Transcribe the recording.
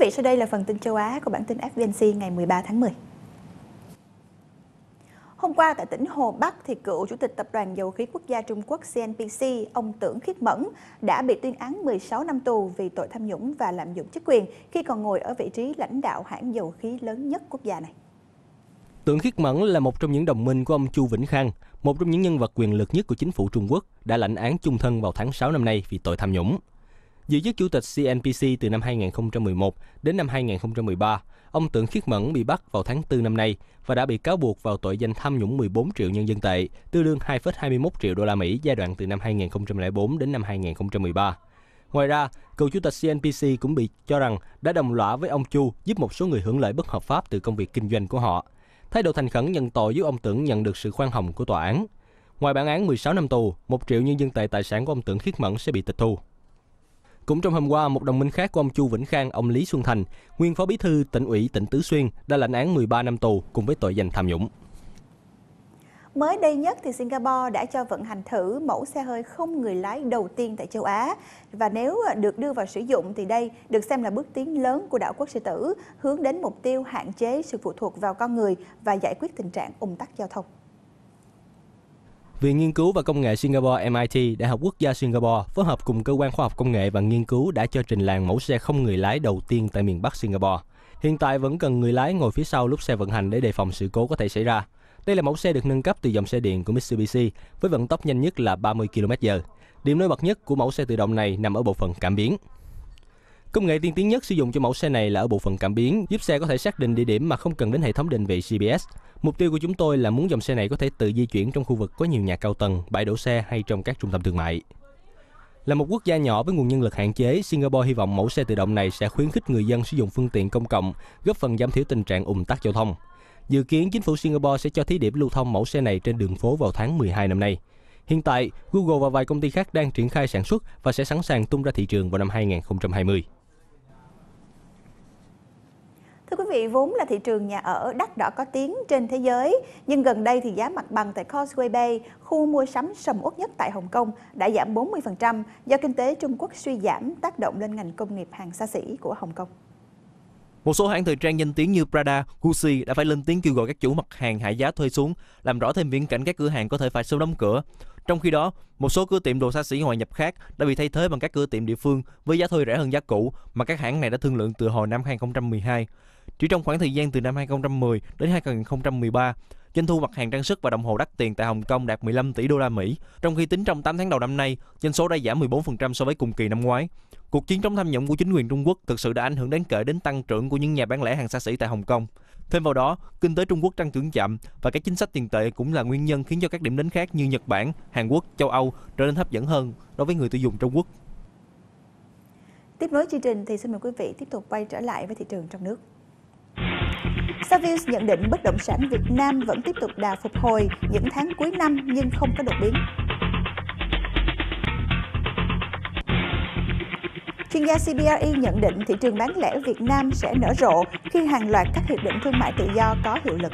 vị, sau đây là phần tin châu Á của bản tin FBNC ngày 13 tháng 10. Hôm qua tại tỉnh Hồ Bắc, thì cựu Chủ tịch Tập đoàn Dầu khí Quốc gia Trung Quốc CNPC, ông Tưởng Khiết Mẫn, đã bị tuyên án 16 năm tù vì tội tham nhũng và lạm dụng chức quyền khi còn ngồi ở vị trí lãnh đạo hãng dầu khí lớn nhất quốc gia này. Tưởng Khiết Mẫn là một trong những đồng minh của ông Chu Vĩnh Khang, một trong những nhân vật quyền lực nhất của chính phủ Trung Quốc, đã lãnh án chung thân vào tháng 6 năm nay vì tội tham nhũng. Giữ chức chủ tịch CNPC từ năm 2011 đến năm 2013, ông Tưởng Khiết Mẫn bị bắt vào tháng 4 năm nay và đã bị cáo buộc vào tội danh tham nhũng 14 triệu nhân dân tệ, tương đương 2,21 triệu đô la Mỹ giai đoạn từ năm 2004 đến năm 2013. Ngoài ra, cựu chủ tịch CNPC cũng bị cho rằng đã đồng lõa với ông Chu giúp một số người hưởng lợi bất hợp pháp từ công việc kinh doanh của họ. Thái độ thành khẩn nhận tội giúp ông Tưởng nhận được sự khoan hồng của tòa án. Ngoài bản án 16 năm tù, 1 triệu nhân dân tệ tài sản của ông Tưởng Khiết Mẫn sẽ bị tịch thu. Cũng trong hôm qua, một đồng minh khác của ông Chu Vĩnh Khang, ông Lý Xuân Thành, nguyên phó bí thư tỉnh ủy tỉnh Tứ Xuyên đã lãnh án 13 năm tù cùng với tội danh tham nhũng. Mới đây nhất thì Singapore đã cho vận hành thử mẫu xe hơi không người lái đầu tiên tại châu Á và nếu được đưa vào sử dụng thì đây được xem là bước tiến lớn của đảo quốc sư tử hướng đến mục tiêu hạn chế sự phụ thuộc vào con người và giải quyết tình trạng ủng tắc giao thông. Viện Nghiên cứu và Công nghệ Singapore MIT, Đại học Quốc gia Singapore phối hợp cùng Cơ quan Khoa học Công nghệ và Nghiên cứu đã cho trình làng mẫu xe không người lái đầu tiên tại miền Bắc Singapore. Hiện tại vẫn cần người lái ngồi phía sau lúc xe vận hành để đề phòng sự cố có thể xảy ra. Đây là mẫu xe được nâng cấp từ dòng xe điện của Mitsubishi với vận tốc nhanh nhất là 30 km/h. Điểm nổi bật nhất của mẫu xe tự động này nằm ở bộ phận cảm biến. Công nghệ tiên tiến nhất sử dụng cho mẫu xe này là ở bộ phận cảm biến, giúp xe có thể xác định địa điểm mà không cần đến hệ thống định vị GPS. Mục tiêu của chúng tôi là muốn dòng xe này có thể tự di chuyển trong khu vực có nhiều nhà cao tầng, bãi đổ xe hay trong các trung tâm thương mại. Là một quốc gia nhỏ với nguồn nhân lực hạn chế, Singapore hy vọng mẫu xe tự động này sẽ khuyến khích người dân sử dụng phương tiện công cộng, góp phần giảm thiểu tình trạng ùn tắc giao thông. Dự kiến chính phủ Singapore sẽ cho thí điểm lưu thông mẫu xe này trên đường phố vào tháng 12 năm nay. Hiện tại, Google và vài công ty khác đang triển khai sản xuất và sẽ sẵn sàng tung ra thị trường vào năm 2020. vị, vốn là thị trường nhà ở đắt đỏ có tiếng trên thế giới, nhưng gần đây thì giá mặt bằng tại Causeway Bay, khu mua sắm sầm uất nhất tại Hồng Kông đã giảm 40% do kinh tế Trung Quốc suy giảm tác động lên ngành công nghiệp hàng xa xỉ của Hồng Kông. Một số hãng thời trang danh tiếng như Prada, Gucci đã phải lên tiếng kêu gọi các chủ mặt hàng hạ giá thuê xuống, làm rõ thêm viễn cảnh các cửa hàng có thể phải sớm đóng cửa. Trong khi đó, một số cửa tiệm đồ xa xỉ ngoại nhập khác đã bị thay thế bằng các cửa tiệm địa phương với giá thuê rẻ hơn giá cũ mà các hãng này đã thương lượng từ hồi năm 2012. Chỉ trong khoảng thời gian từ năm 2010 đến 2013, doanh thu mặt hàng trang sức và đồng hồ đắt tiền tại Hồng Kông đạt 15 tỷ đô la Mỹ, trong khi tính trong 8 tháng đầu năm nay, doanh số đã giảm 14% so với cùng kỳ năm ngoái. Cuộc chiến chống tham nhũng của chính quyền Trung Quốc thực sự đã ảnh hưởng đáng kể đến tăng trưởng của những nhà bán lẻ hàng xa xỉ tại Hồng Kông. Thêm vào đó, kinh tế Trung Quốc tăng trưởng chậm và các chính sách tiền tệ cũng là nguyên nhân khiến cho các điểm đến khác như Nhật Bản, Hàn Quốc, châu Âu trở nên hấp dẫn hơn đối với người tiêu dùng Trung Quốc. Tiếp nối chương trình thì xin mời quý vị tiếp tục quay trở lại với thị trường trong nước. Savills nhận định bất động sản Việt Nam vẫn tiếp tục đà phục hồi những tháng cuối năm nhưng không có đột biến. Chuyên gia CBRE nhận định thị trường bán lẻ Việt Nam sẽ nở rộ khi hàng loạt các hiệp định thương mại tự do có hiệu lực.